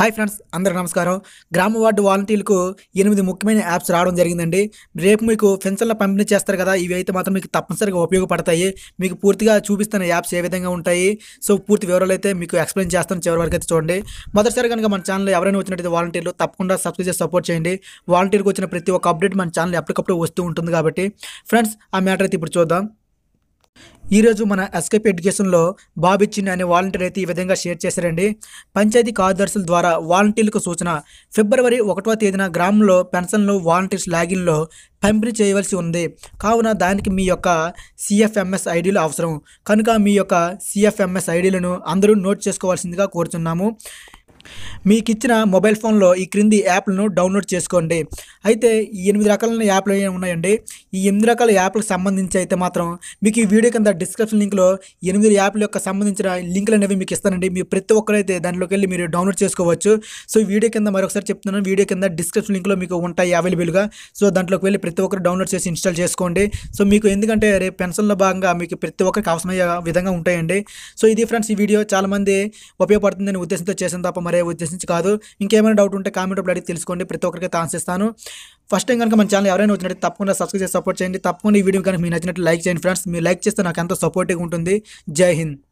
hi friends అందరూ నమస్కారం గ్రామ వార్డు వాలంటీర్లకు ఎనిమిది ముఖ్యమైన యాప్స్ రావడం జరిగిందండి రేపు మీకు పెన్షన్ల పంపిణీ చేస్తారు కదా ఇవి అయితే మాత్రం మీకు తప్పనిసరిగా ఉపయోగపడతాయి మీకు పూర్తిగా చూపిస్తున్న యాప్స్ ఏ విధంగా ఉంటాయి సో పూర్తి వివరాలు అయితే మీకు ఎక్స్ప్లెయిన్ చేస్తాను చివరి వరకు అయితే చూడండి మొదటిసారి కనుక మన ఛానల్ ఎవరైనా వచ్చినట్టు వాలంటీర్లు తప్పకుండా సబ్స్క్రైబ్ చేసి సపోర్ట్ చేయండి వాలంటీర్కి వచ్చిన ప్రతి ఒక్క అప్డేట్ మన ఛానల్ ఎప్పటికప్పుడు వస్తూ ఉంటుంది కాబట్టి ఫ్రెండ్స్ ఆ మ్యాటర్ అయితే ఇప్పుడు చూద్దాం ఈరోజు మన ఎస్కేప్ ఎడ్యుకేషన్లో బాబిచ్చిన్ అనే వాలంటీర్ అయితే ఈ విధంగా షేర్ చేశారండి పంచాయతీ కార్యదర్శుల ద్వారా వాలంటీర్లకు సూచన ఫిబ్రవరి ఒకటవ తేదీన గ్రామంలో పెన్షన్లు వాలంటీర్స్ లాగిన్లో పంపిణీ చేయవలసి ఉంది కావున దానికి మీ యొక్క సిఎఫ్ఎంఎస్ ఐడీలు అవసరం కనుక మీ యొక్క సిఎఫ్ఎంఎస్ ఐడీలను అందరూ నోట్ చేసుకోవాల్సిందిగా కోరుచున్నాము మీకు ఇచ్చిన మొబైల్ ఫోన్లో ఈ క్రింది యాప్లను డౌన్లోడ్ చేసుకోండి అయితే ఈ ఎనిమిది రకాల యాప్లు ఏమి ఉన్నాయండి ఈ ఎనిమిది రకాల యాప్లకు సంబంధించి అయితే మాత్రం మీకు ఈ వీడియో కింద డిస్క్రిప్షన్ లింక్లో ఎనిమిది యాప్ల యొక్క సంబంధించిన లింకులు అనేవి మీకు ఇస్తానండి మీరు ప్రతి ఒక్కరైతే దానిలోకి వెళ్ళి మీరు డౌన్లోడ్ చేసుకోవచ్చు సో వీడియో కింద మరొకసారి చెప్తున్నాను వీడియో కింద డిస్క్రిప్షన్ లింక్లో మీకు ఉంటాయి అవైలబుల్గా సో దాంట్లోకి వెళ్ళి ప్రతి ఒక్కరు డౌన్లోడ్ చేసి ఇన్స్టాల్ చేసుకోండి సో మీకు ఎందుకంటే రేపు పెన్షన్లో భాగంగా మీకు ప్రతి ఒక్కరికి అవసరమయ్యే విధంగా ఉంటాయండి సో ఇది ఫ్రెండ్స్ ఈ వీడియో చాలామంది ఉపయోగపడుతుందనే ఉద్దేశంతో చేసిన తప్ప ఎంఆర్ఐ ఉద్దేశించి కాదు ఇంకేమైనా డౌట్ ఉంటే కామెంట్ అడిగి తెలుసుకోండి ప్రతి ఒక్కరికి ఆన్సర్ ఇస్తాను ఫస్ట్ టైం కనుక మన ఛానల్ ఎవరైనా వచ్చినట్టు తప్పకుండా సబ్స్క్రైబ్ చేసి సపోర్ట్ చేయండి తప్పకుండా ఈ వీడియో కనుక మీరు నచ్చినట్టు లైక్ చేయండి ఫ్రెండ్స్ మీరు లైక్ చేస్తే నాకు ఎంతో సపోర్టివ్గా ఉంటుంది జై హింద్